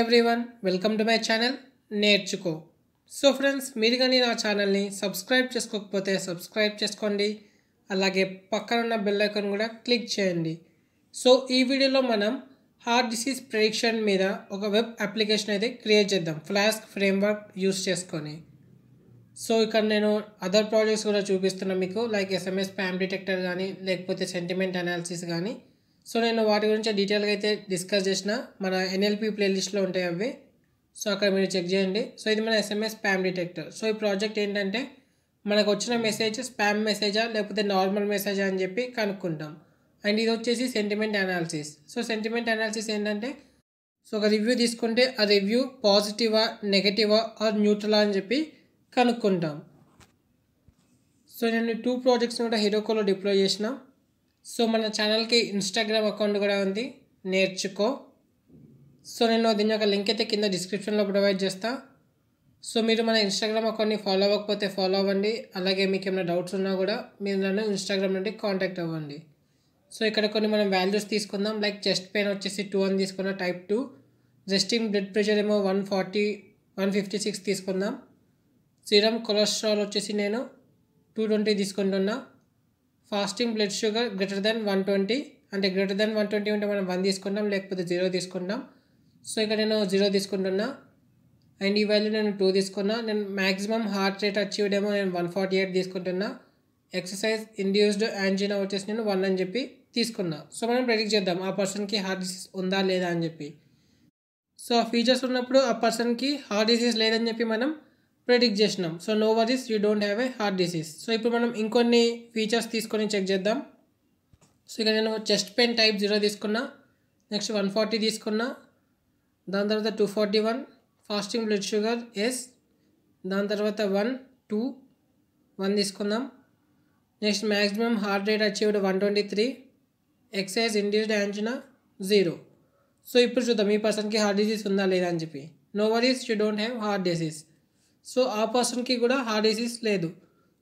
everyone welcome to my channel Nerchuko so friends మీరు కానీ నా ఛానల్ని సబ్స్క్రైబ్ చేసుకోకపోతే సబ్స్క్రైబ్ చేసుకోండి అలాగే పక్కన ఉన్న బెల్ ఐకన్ కూడా క్లిక్ చేయండి సో ఈ వీడియోలో మనం హార్ట్ డిసీజ్ ప్రొడిక్షన్ మీద ఒక వెబ్ అప్లికేషన్ అయితే క్రియేట్ చేద్దాం ఫ్లాస్క్ ఫ్రేమ్వర్క్ యూస్ చేసుకొని సో ఇక్కడ నేను అదర్ ప్రాజెక్ట్స్ కూడా చూపిస్తున్నాను మీకు లైక్ ఎస్ఎంఎస్ ప్యామ్ డిటెక్టర్ కానీ లేకపోతే సెంటిమెంట్ అనాలిసిస్ కానీ సో నేను వాటి గురించి డీటెయిల్గా అయితే డిస్కస్ చేసిన మన ఎన్ఎల్పి ప్లేలిస్ట్లో ఉంటాయి అవి సో అక్కడ మీరు చెక్ చేయండి సో ఇది మన ఎస్ఎంఎస్ స్పామ్ డిటెక్టర్ సో ఈ ప్రాజెక్ట్ ఏంటంటే మనకు వచ్చిన మెసేజ్ స్పామ్ మెసేజా లేకపోతే నార్మల్ మెసేజా అని చెప్పి కనుక్కుంటాం అండ్ ఇది వచ్చేసి sentiment analysis so sentiment analysis ఏంటంటే సో ఒక రివ్యూ తీసుకుంటే ఆ రివ్యూ పాజిటివా నెగటివా ఆర్ న్యూట్రలా అని చెప్పి కనుక్కుంటాం సో నేను టూ ప్రాజెక్ట్స్ని కూడా హీరోకోలో డిప్లాయ్ చేసిన సో మన ఛానల్కి ఇన్స్టాగ్రామ్ అకౌంట్ కూడా ఉంది నేర్చుకో సో నేను దీని యొక్క లింక్ అయితే కింద డిస్క్రిప్షన్లో ప్రొవైడ్ చేస్తాను సో మీరు మన ఇన్స్టాగ్రామ్ అకౌంట్ని ఫాలో అవ్వకపోతే ఫాలో అవ్వండి అలాగే మీకు ఏమైనా డౌట్స్ ఉన్నా కూడా మీరు నన్ను ఇన్స్టాగ్రామ్ నుండి కాంటాక్ట్ అవ్వండి సో ఇక్కడ కొన్ని మనం వాల్యూస్ తీసుకుందాం లైక్ చెస్ట్ పెయిన్ వచ్చేసి టూ అని తీసుకున్న type two resting blood pressure ఏమో one forty one fifty six తీసుకుందాం సిరమ్ కొలెస్ట్రాల్ వచ్చేసి నేను టూ ట్వంటీ తీసుకుంటున్నాను fasting blood sugar greater than one twenty అంటే గ్రేటర్ దెన్ వన్ ట్వంటీ ఉంటే మనం వన్ తీసుకుంటాం లేకపోతే జీరో తీసుకుంటాం సో ఇక్కడ నేను జీరో తీసుకుంటున్నా అండ్ ఈ వాల్యూ నేను టూ తీసుకున్నా నేను మ్యాక్సిమం హార్ట్ రేట్ అచీవ్డ్ ఏమో నేను వన్ ఫార్టీ ఎయిట్ తీసుకుంటున్నా ఎక్సర్సైజ్ ఇండ్యూస్డ్ యాంజినా వచ్చేసి నేను వన్ అని చెప్పి తీసుకున్నా సో మనం ప్రెడిక్ట్ చేద్దాం ఆ పర్సన్కి హార్ట్ డిసీజ్ ఉందా లేదా అని చెప్పి సో ఆ ఫీచర్స్ ఉన్నప్పుడు ఆ పర్సన్కి హార్ట్ డిసీజ్ లేదని చెప్పి మనం prediction so no once you don't have a heart disease so ఇప్పుడ మనం ఇంకొన్ని ఫీచర్స్ తీసుకుని చెక్ చేద్దాం సో ఇక్కడ మనం చెస్ట్ పెయిన్ టైప్ 0 తీసుకున్నా నెక్స్ట్ 140 తీసుకున్నా దానంతర్వాత 241 ఫాస్టింగ్ బ్లడ్ షుగర్ ఇస్ దానంతర్వాత 1 2 1 తీసుకున్నాం next maximum heart rate achieved 123 exercise induced angina 0 so ఇప్పుడ చూడండి మీ పర్సన్ కి హార్ట్ డిసీజ్ ఉందా లేదా అని చెప్పి no once you don't have heart disease so ఆ పర్సన్కి కూడా హార్ట్ డిసీజ్ లేదు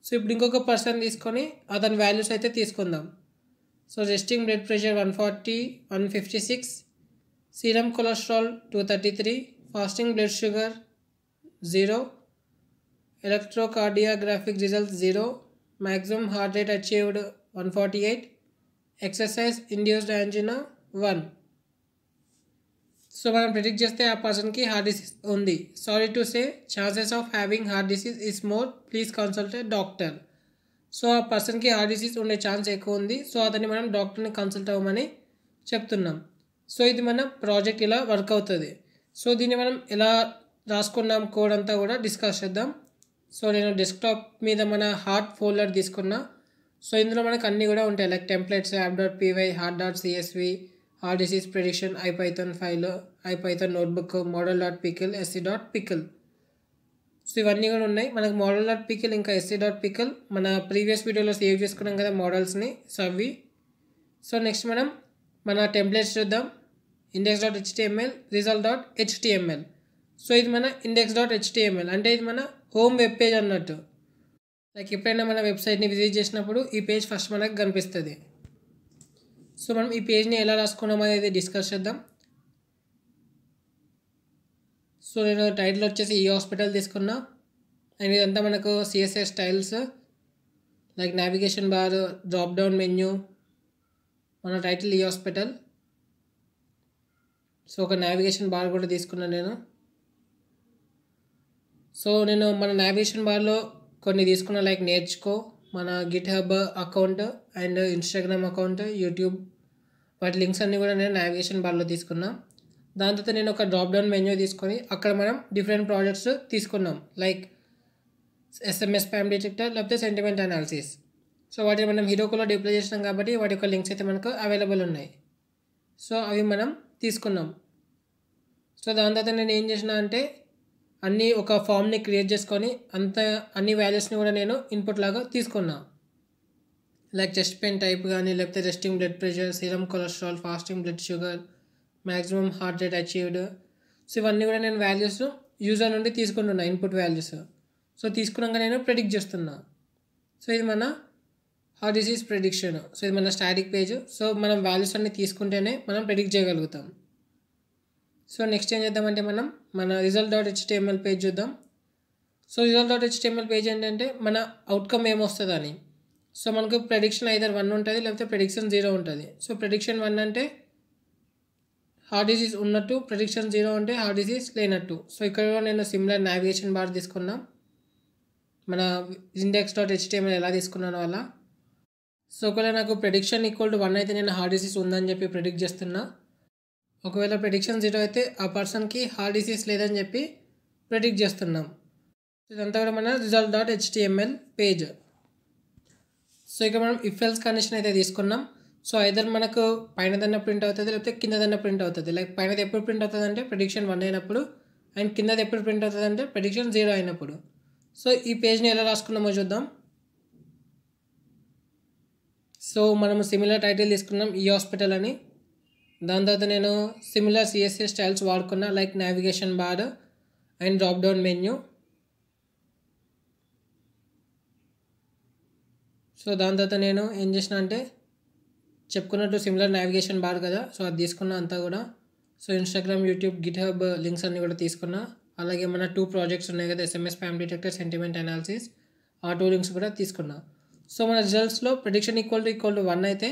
సో ఇప్పుడు ఇంకొక పర్సన్ తీసుకొని అతని వాల్యూస్ అయితే తీసుకుందాం so resting blood pressure one forty one fifty six serum cholesterol two thirty three fasting blood sugar zero electrocardiographic result zero maximum heart rate achieved one forty eight exercise induced angina one so మనం predict చేస్తే ఆ పర్సన్కి heart disease ఉంది sorry to say chances of having heart disease is more please consult doctor so ఆ పర్సన్కి heart disease ఉండే chance ఎక్కువ ఉంది సో అతన్ని మనం డాక్టర్ని కన్సల్ట్ అవ్వమని చెప్తున్నాం సో ఇది మన ప్రాజెక్ట్ ఇలా వర్క్ అవుతుంది సో దీన్ని మనం ఎలా రాసుకున్నాం కోడ్ అంతా కూడా డిస్కస్ చేద్దాం సో నేను డెస్క్టాప్ మీద మన హార్ట్ ఫోల్డర్ తీసుకున్నా సో ఇందులో మనకు అన్నీ కూడా ఉంటాయి like templates app dot PY heart dot CSV all this is prediction IPython ఫైల్లో IPython notebook model dot pickle SC dot pickle so ఇవన్నీ కూడా ఉన్నాయి మనకు మోడల్ డాట్ పికిల్ ఇంకా ఎస్సీ డాట్ పికిల్ మన ప్రీవియస్ వీడియోలో సేవ్ చేసుకున్నాం కదా మోడల్స్ని సో అవి సో నెక్స్ట్ మనం మన టెంప్లెట్స్ చూద్దాం index dot HTML result dot HTML so ఇది మన ఇండెక్స్ డాట్ హెచ్టిఎంఎల్ అంటే ఇది మన హోమ్ వెబ్ పేజ్ అన్నట్టు లైక్ ఎప్పుడైనా మన వెబ్సైట్ని విజిట్ చేసినప్పుడు ఈ పేజ్ ఫస్ట్ మనకు కనిపిస్తుంది సో మనం ఈ పేజ్ని ఎలా రాసుకున్నాం అనేది డిస్కస్ చేద్దాం సో నేను టైటిల్ వచ్చేసి ఈ హాస్పిటల్ తీసుకున్నా అండ్ ఇదంతా మనకు CSS styles like navigation bar drop down menu మన టైటిల్ ఈ హాస్పిటల్ సో ఒక నావిగేషన్ బార్ కూడా తీసుకున్నాను నేను సో నేను మన నావిగేషన్ బార్లో కొన్ని తీసుకున్నా లైక్ నేర్చుకో మన GitHub account and Instagram account YouTube వాటి లింక్స్ అన్నీ కూడా నేను నావిగేషన్ బార్లో తీసుకున్నా దాని తర్వాత నేను ఒక డ్రాప్ డౌన్ మెన్యూ తీసుకొని అక్కడ మనం డిఫరెంట్ ప్రాజెక్ట్స్ తీసుకున్నాం లైక్ ఎస్ఎంఎస్ స్పామ్ డిటెక్టర్ లేకపోతే సెంటిమెంట్ అనాలిసిస్ సో వాటిని మనం హీరోకులో డిప్లే చేసినాం కాబట్టి వాటి యొక్క లింక్స్ అయితే మనకు అవైలబుల్ ఉన్నాయి సో అవి మనం తీసుకున్నాం సో దాని తర్వాత నేను ఏం చేసిన అంటే అన్నీ ఒక ఫామ్ని క్రియేట్ చేసుకొని అంత అన్ని వాల్యూస్ని కూడా నేను ఇన్పుట్ లాగా తీసుకున్నా లైక్ చెస్ట్ పెయిన్ టైప్ కానీ లేకపోతే resting blood pressure serum cholesterol fasting blood sugar maximum heart rate achieved so ఇవన్నీ కూడా నేను వాల్యూస్ యూజర్ నుండి తీసుకుంటున్నా ఇన్పుట్ వాల్యూస్ సో తీసుకున్నాక నేను ప్రెడిక్ట్ చేస్తున్నా సో ఇది మన హార్ట్ డిసీజ్ ప్రెడిక్షన్ సో ఇది మన స్టాటిక్ పేజ్ సో మనం వాల్యూస్ అన్ని తీసుకుంటేనే మనం ప్రెడిక్ట్ చేయగలుగుతాం సో నెక్స్ట్ ఏం చేద్దామంటే మనం మన రిజల్ట్ డాట్ హెచ్టిఎంఎల్ పేజ్ చూద్దాం so result dot HTML page ఏంటంటే మన అవుట్కమ్ ఏమొస్తుందని సో మనకు ప్రెడిక్షన్ ఐదర్ వన్ ఉంటుంది లేకపోతే ప్రెడిక్షన్ జీరో ఉంటుంది సో ప్రెడిక్షన్ వన్ అంటే హార్ట్ డిసీజ్ ఉన్నట్టు ప్రెడిక్షన్ జీరో అంటే హార్ట్ డిసీజ్ లేనట్టు సో ఇక్కడ కూడా నేను సిమిలర్ నావిగేషన్ బార్ తీసుకున్నాం మన ఇండెక్స్ డాట్ హెచ్టిఎంఎల్ ఎలా తీసుకున్నాను అలా సో ఒకవేళ నాకు ప్రెడిక్షన్ ఈక్వల్ టు వన్ అయితే నేను హార్ట్ డిసీజ్ ఉందని చెప్పి ప్రెడిక్ట్ చేస్తున్నా ఒకవేళ ప్రెడిక్షన్ జీరో అయితే ఆ పర్సన్కి హార్ట్ డిసీజ్ లేదని చెప్పి ప్రెడిక్ట్ చేస్తున్నాం ఇదంతా కూడా మన result dot HTML page so ఇక్కడ మనం ఇఫెల్స్ కండిషన్ అయితే తీసుకున్నాం సో ఐదర్ మనకు పైనదన్న ప్రింట్ అవుతుంది లేకపోతే కిందదన్న ప్రింట్ అవుతుంది లైక్ పైనది ఎప్పుడు ప్రింట్ అవుతుంది అంటే ప్రెడిక్షన్ వన్ అయినప్పుడు అండ్ కిందది ఎప్పుడు ప్రింట్ అవుతుంది అంటే ప్రెడిక్షన్ జీరో అయినప్పుడు సో ఈ పేజ్ని ఎలా రాసుకున్నామో చూద్దాం సో మనము సిమిలర్ టైటిల్ తీసుకున్నాం ఈ హాస్పిటల్ అని దాని తర్వాత నేను సిమిలర్ సిఎస్ఏ స్టైల్స్ వాడుకున్న like navigation bar and drop down menu so దాని తర్వాత నేను ఏం చేసిన అంటే చెప్పుకున్నట్టు సిమిలర్ నావిగేషన్ బార్ కదా సో అది తీసుకున్న అంతా కూడా so Instagram YouTube GitHub links అన్నీ కూడా తీసుకున్నా అలాగే మన టూ ప్రాజెక్ట్స్ ఉన్నాయి కదా SMS family detector sentiment analysis ఆ టూ లింక్స్ కూడా తీసుకున్నా సో మన రిజల్ట్స్లో prediction equal to equal to one అయితే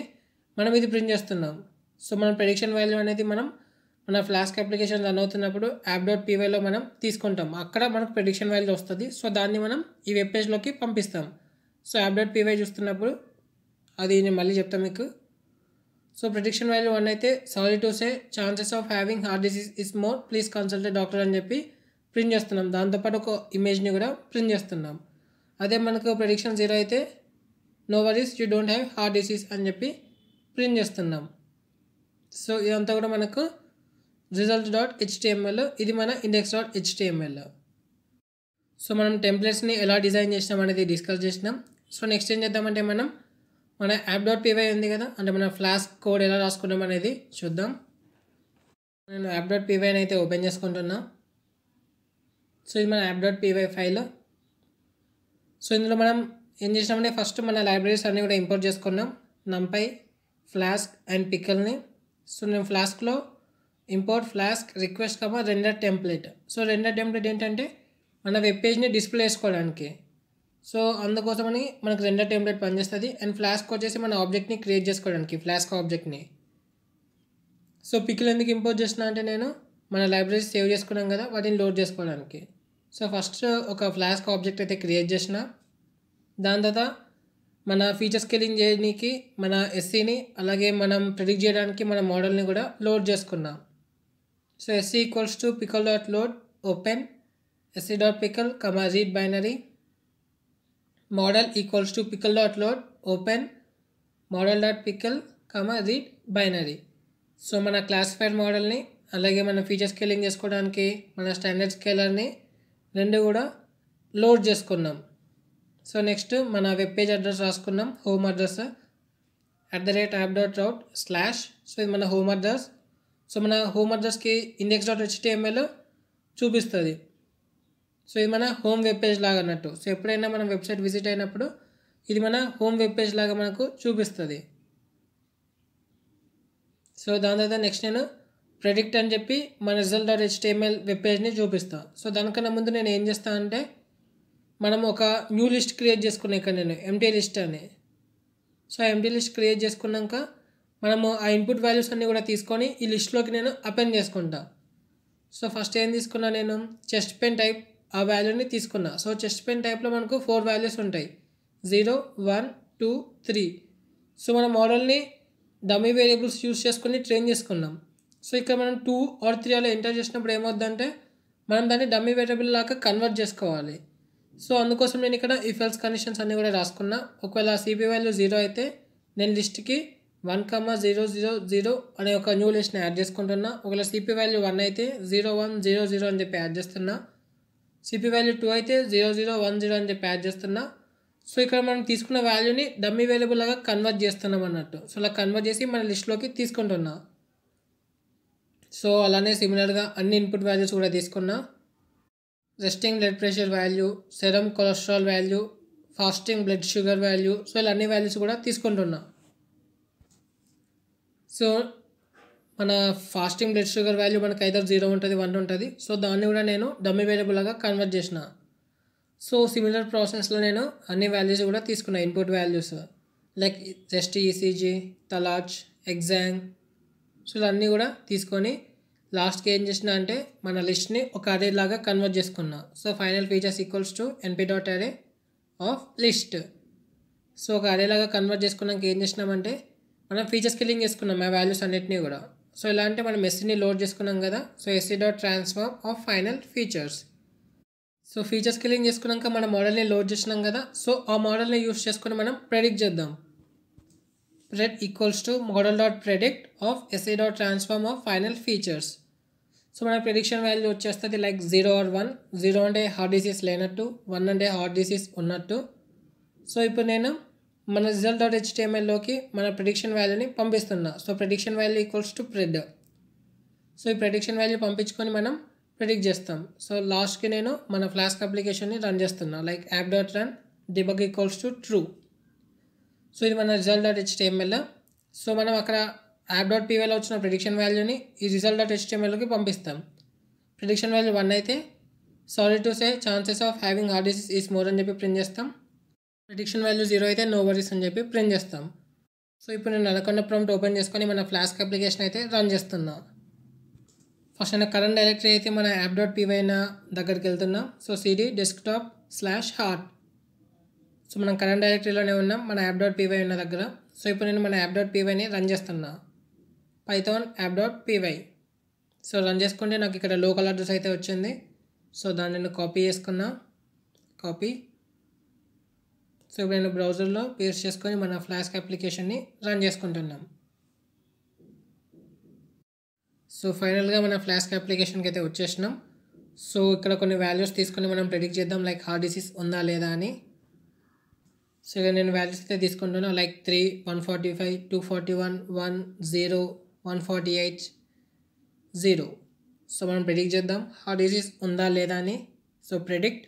మనం ఇది ప్రింట్ చేస్తున్నాం సో మనం ప్రెడిక్షన్ వాల్యూ అనేది మనం మన ఫ్లాస్క్ అప్లికేషన్ రన్ అవుతున్నప్పుడు యాప్ డాట్ పీవైలో మనం తీసుకుంటాం అక్కడ మనకు ప్రెడిక్షన్ వాల్యూ వస్తుంది సో దాన్ని మనం ఈ వెబ్ పేజ్లోకి పంపిస్తాం సో యాప్ డాట్ పీవై చూస్తున్నప్పుడు అది నేను మళ్ళీ చెప్తాను మీకు సో ప్రొడిక్షన్ వాల్యూ వన్ అయితే sorry to say chances of having heart disease is more please consult doctor అని చెప్పి ప్రింట్ చేస్తున్నాం దాంతోపాటు ఒక ఇమేజ్ని కూడా ప్రింట్ చేస్తున్నాం అదే మనకు ప్రొడిక్షన్ జీరో అయితే no worries you don't have heart disease అని చెప్పి ప్రింట్ చేస్తున్నాం సో ఇదంతా కూడా మనకు రిజల్ట్ డాట్ హెచ్టిఎంఎల్ ఇది మన ఇండెక్స్ డాట్ హెచ్టిఎంఎల్ సో మనం టెంప్లెట్స్ని ఎలా డిజైన్ చేసినాం అనేది డిస్కస్ చేసినాం సో నెక్స్ట్ ఏం చేద్దామంటే మనం మన యాప్ డాట్ పీవై ఉంది కదా అంటే మన ఫ్లాస్క్ కోడ్ ఎలా రాసుకున్నాం అనేది చూద్దాం నేను యాప్ డాట్ పివైని అయితే ఓపెన్ చేసుకుంటున్నా సో ఇది మన app dot PY file so ఇందులో మనం ఏం చేసినామంటే ఫస్ట్ మన లైబ్రరీస్ అన్నీ కూడా ఇంపోర్ట్ చేసుకున్నాం నంపై ఫ్లాస్క్ అండ్ పిక్కల్ని సో నేను ఫ్లాస్క్లో import Flask request comma render template so render template ఏంటంటే మన వెబ్ పేజ్ని డిస్ప్లే చేసుకోవడానికి సో అందుకోసమని మనకు రెండర్ టెంప్లెట్ పనిచేస్తుంది అండ్ ఫ్లాస్క్ వచ్చేసి మన ఆబ్జెక్ట్ని క్రియేట్ చేసుకోవడానికి ఫ్లాస్క్ ఆబ్జెక్ట్ని సో పిక్లు ఎందుకు ఇంపోర్ట్ చేసిన అంటే నేను మన లైబ్రరీ సేవ్ చేసుకున్నాం కదా వాటిని లోడ్ చేసుకోవడానికి సో ఫస్ట్ ఒక ఫ్లాస్క్ ఆబ్జెక్ట్ అయితే క్రియేట్ చేసిన దాని తర్వాత మన ఫీచర్ స్కేలింగ్ చేయడానికి మన ఎస్సీని e అలాగే మనం ప్రిడిక్ట్ చేయడానికి మన మోడల్ని కూడా లోడ్ చేసుకున్నాం so SC equals to pickle dot load open SC dot pickle comma read binary model equals to pickle dot load open model dot pickle comma read binary so మన classified మోడల్ని అలాగే మన feature scaling చేసుకోవడానికి మన standard స్కేలర్ని రెండు కూడా load చేసుకున్నాం so next మన వెబ్ పేజ్ అడ్రస్ రాసుకున్నాం home address at the rate app dot route slash so ఇది మన హోమ్ అడ్రస్ సో మన హోమ్ అడ్రస్కి ఇండెక్స్ డాట్ హెచ్టిఎంఎల్ చూపిస్తుంది సో ఇది మన హోమ్ వెబ్ పేజ్ లాగా అన్నట్టు సో ఎప్పుడైనా మనం వెబ్సైట్ విజిట్ అయినప్పుడు ఇది మన హోమ్ వెబ్ పేజ్ లాగా మనకు చూపిస్తుంది సో దాని తర్వాత నెక్స్ట్ నేను ప్రెడిక్ట్ అని చెప్పి మన రిజల్ట్ డాట్ హెచ్టిఎంఎల్ వెబ్ పేజ్ని చూపిస్తాను సో దానికన్నా ముందు నేను ఏం చేస్తాను అంటే మనం ఒక న్యూ లిస్ట్ క్రియేట్ చేసుకున్నా ఇక్కడ నేను ఎంటీ లిస్ట్ అని సో ఎంటీ లిస్ట్ క్రియేట్ చేసుకున్నాక మనము ఆ ఇన్పుట్ వాల్యూస్ అన్నీ కూడా తీసుకొని ఈ లిస్ట్లోకి నేను అపెండ్ చేసుకుంటా సో ఫస్ట్ ఏం తీసుకున్నా నేను చెస్ట్ పెన్ టైప్ ఆ వాల్యూని తీసుకున్నా సో చెస్ట్ పెన్ టైప్లో మనకు ఫోర్ వాల్యూస్ ఉంటాయి zero one two three so మన మోడల్ని డమీ వేరియబుల్స్ యూస్ చేసుకుని ట్రైన్ చేసుకున్నాం సో ఇక్కడ మనం టూ ఆర్ త్రీ అలా ఎంటర్ చేసినప్పుడు ఏమవుద్దంటే మనం దాన్ని డమ్మీ వేరియబుల్ లాగా కన్వర్ట్ చేసుకోవాలి సో అందుకోసం నేను ఇక్కడ ఈ ఫెల్స్ కండిషన్స్ అన్నీ కూడా రాసుకున్నా ఒకవేళ సిబి వాల్యూ జీరో అయితే నేను లిస్ట్కి one comma zero zero zero అనే ఒక న్యూ లిస్ట్ని యాడ్ చేసుకుంటున్నా ఒకవేళ సిపి వాల్యూ వన్ అయితే జీరో వన్ జీరో జీరో అని చెప్పి యాడ్ చేస్తున్నా సిపి వాల్యూ టూ అయితే జీరో జీరో వన్ జీరో అని చెప్పి యాడ్ చేస్తున్నా సో ఇక్కడ మనం తీసుకున్న వాల్యూని డమ్మీ వేలబుల్గా కన్వర్ట్ చేస్తున్నాం అన్నట్టు సో అలా కన్వర్ట్ చేసి మన లిస్ట్లోకి తీసుకుంటున్నా సో అలానే సిమిలర్గా అన్ని ఇన్పుట్ వాల్యూస్ కూడా తీసుకున్నా resting blood pressure value serum cholesterol value fasting blood sugar value so ఇలా అన్ని వాల్యూస్ కూడా తీసుకుంటున్నా సో మన ఫాస్టింగ్ బ్లడ్ షుగర్ వాల్యూ మనకు ఐదర్ జీరో ఉంటుంది వన్ ఉంటుంది సో దాన్ని కూడా నేను డమ్మి వేరియబుల్గా కన్వర్ట్ చేసిన సో సిమిలర్ ప్రాసెస్లో నేను అన్ని వాల్యూస్ కూడా తీసుకున్నా input values like just ECG తలాచ్ ఎగ్జామ్ సో ఇవన్నీ కూడా తీసుకొని లాస్ట్కి ఏం చేసిన అంటే మన లిస్ట్ని ఒక అరే లాగా కన్వర్ట్ చేసుకున్నా so final features equals to NP dot array of list so ఒక లాగా కన్వర్ట్ చేసుకున్నాక ఏం చేసినామంటే మనం ఫీచర్స్ కిల్లింగ్ చేసుకున్నాం ఆ వాల్యూస్ అన్నిటినీ కూడా సో ఇలా అంటే మనం ఎస్సీని లోడ్ చేసుకున్నాం కదా so SC dot transform of final features so features కిల్లింగ్ చేసుకున్నాక మన మోడల్ని లోడ్ చేసినాం కదా సో ఆ మోడల్ని యూస్ చేసుకుని మనం ప్రెడిక్ట్ చేద్దాం pred equals to model dot predict of SA dot transform of final features so మన ప్రిడిక్షన్ వాల్యూ వచ్చేస్తుంది like zero or one zero అంటే హార్ట్ డిసీజ్ లేనట్టు వన్ అంటే హార్ట్ డిసీజ్ ఉన్నట్టు సో ఇప్పుడు నేను మన రిజల్ట్ డాట్ హెచ్టిఎంఎల్లోకి మన ప్రిడిక్షన్ వాల్యూని పంపిస్తున్నా so prediction value equals to pred so ఈ ప్రిడిక్షన్ వాల్యూ పంపించుకొని మనం ప్రిడిక్ట్ చేస్తాం సో లాస్ట్కి నేను మన ఫ్లాస్క్ అప్లికేషన్ని రన్ చేస్తున్నా like app dot run debug equals to true so ఇది మన రిజల్ట్ డాట్ హెచ్టిఎంఎల్ సో మనం అక్కడ యాప్ డాట్ పీవైలో వచ్చిన ప్రిడిక్షన్ వాల్యూని ఈ రిజల్ట్ డాట్ హెచ్టీఎంఎల్కి పంపిస్తాం ప్రిడిక్షన్ వాల్యూ వన్ అయితే sorry to say chances of having heart disease is more అని చెప్పి ప్రింట్ చేస్తాం ప్రిడిక్షన్ వాల్యూ జీరో అయితే నో వరీస్ అని చెప్పి ప్రింట్ చేస్తాం సో ఇప్పుడు నేను అనకొండ ప్రాంప్ట్ ఓపెన్ చేసుకొని మన ఫ్లాస్క్ అప్లికేషన్ అయితే రన్ చేస్తున్నా ఫస్ట్ నేను కరెంట్ డైరెక్టరీ అయితే మన యాప్ డాట్ అయిన దగ్గరికి వెళ్తున్నాం so CD desktop slash heart so మనం కరెంట్ డైరెక్టరీలోనే ఉన్నాం మన యాప్ డాట్ పీవై ఉన్న దగ్గర సో ఇప్పుడు నేను మన యాప్ డాట్ పీవైని రన్ చేస్తున్నాను python app dot PY so run చేసుకుంటే నాకు ఇక్కడ లోకల్ అడ్రస్ అయితే వచ్చింది సో దాన్ని నేను కాపీ చేసుకున్నా కాపీ సో ఇప్పుడు నేను బ్రౌజర్లో పేస్ట్ చేసుకొని మన ఫ్లాస్క్ అప్లికేషన్ని రన్ చేసుకుంటున్నాం సో ఫైనల్గా మన ఫ్లాస్క్ అప్లికేషన్కి అయితే వచ్చేసినాం సో ఇక్కడ కొన్ని వాల్యూస్ తీసుకొని మనం ప్రెడిక్ట్ చేద్దాం లైక్ హార్ట్ డిసీజ్ ఉందా లేదా అని సో ఇక్కడ నేను వాల్యూస్ అయితే తీసుకుంటున్నాను like three one forty five two forty one one zero one forty eight zero so మనం ప్రిడిక్ట్ చేద్దాం ఆ డిసీజ్ ఉందా లేదా అని సో ప్రిడిక్ట్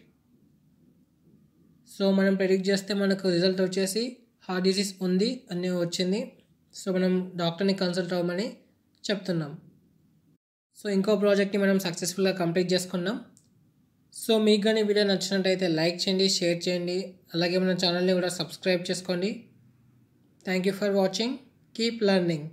సో మనం ప్రిడిక్ట్ చేస్తే మనకు రిజల్ట్ వచ్చేసి హార్ట్ డిసీజ్ ఉంది అని వచ్చింది సో మనం డాక్టర్ని కన్సల్ట్ అవ్వమని చెప్తున్నాం సో ఇంకో ప్రాజెక్ట్ని మనం సక్సెస్ఫుల్గా కంప్లీట్ చేసుకున్నాం సో మీకు కానీ వీడియో నచ్చినట్టయితే లైక్ చేయండి షేర్ చేయండి అలాగే మన ఛానల్ని కూడా సబ్స్క్రైబ్ చేసుకోండి thank you for watching keep learning